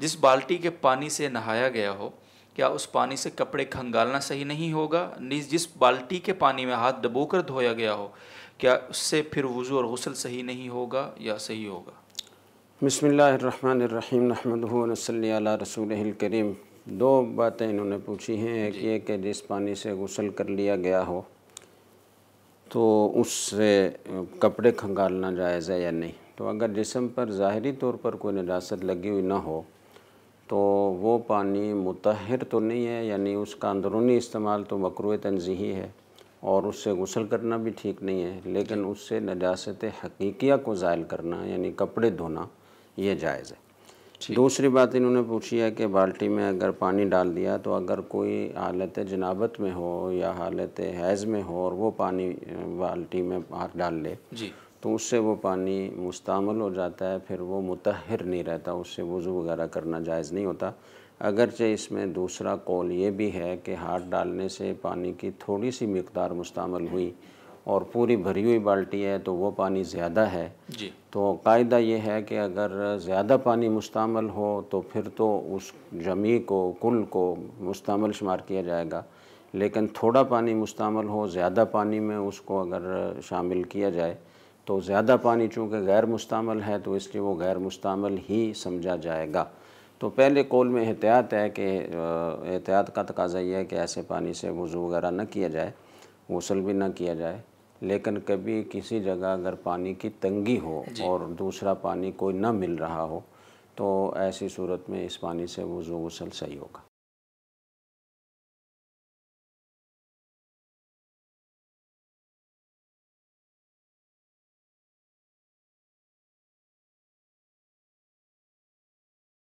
جس بالٹی کے پانی سے نہایا گیا ہو کیا اس پانی سے کپڑے کھنگالنا صحیح نہیں ہوگا جس بالٹی کے پانی میں ہاتھ دبو کر دھویا گیا ہو کیا اس سے پھر وضو اور غسل صحیح نہیں ہوگا یا صحیح ہوگا بسم اللہ الرحمن الرحیم نحمد صلی علی رسول الکریم دو باتیں انہوں نے پوچھی ہیں ایک جی۔ یہ کہ جس پانی سے غسل کر لیا گیا ہو تو اس سے کپڑے کھنگالنا جائز ہے یا نہیں تو اگر جسم پر ظاہری طور پر کوئی نجاست لگی ہوئی نہ ہو تو وہ پانی متحر تو نہیں ہے یعنی اس کا اندرونی استعمال تو مقروع تنظیحی ہے اور اس سے غسل کرنا بھی ٹھیک نہیں ہے لیکن اس سے نجاست حقیقیہ کو زائل کرنا یعنی کپڑے دھونا یہ جائز ہے دوسری بات انہوں نے پوچھی ہے کہ بالٹی میں اگر پانی ڈال دیا تو اگر کوئی حالت جنابت میں ہو یا حالت حیض میں ہو اور وہ پانی بالٹی میں ڈال لے جی تو اس سے وہ پانی مستعمل ہو جاتا ہے پھر وہ متحر نہیں رہتا اس سے وضو وغیرہ کرنا جائز نہیں ہوتا اگرچہ اس میں دوسرا قول یہ بھی ہے کہ ہاتھ ڈالنے سے پانی کی تھوڑی سی مقدار مستعمل ہوئی اور پوری بھری ہوئی بالٹی ہے تو وہ پانی زیادہ ہے جی۔ تو قاعدہ یہ ہے کہ اگر زیادہ پانی مستعمل ہو تو پھر تو اس جمی کو کل کو مستعمل شمار کیا جائے گا لیکن تھوڑا پانی مستعمل ہو زیادہ پانی میں اس کو اگر شامل کیا جائے تو زیادہ پانی چونکہ غیر مستعمل ہے تو اس لیے وہ غیر مستعمل ہی سمجھا جائے گا تو پہلے قول میں احتیاط ہے کہ احتیاط کا تقاضا یہ ہے کہ ایسے پانی سے وضو وغیرہ نہ کیا جائے غسل بھی نہ کیا جائے لیکن کبھی کسی جگہ اگر پانی کی تنگی ہو جی۔ اور دوسرا پانی کوئی نہ مل رہا ہو تو ایسی صورت میں اس پانی سے وضو غسل صحیح ہوگا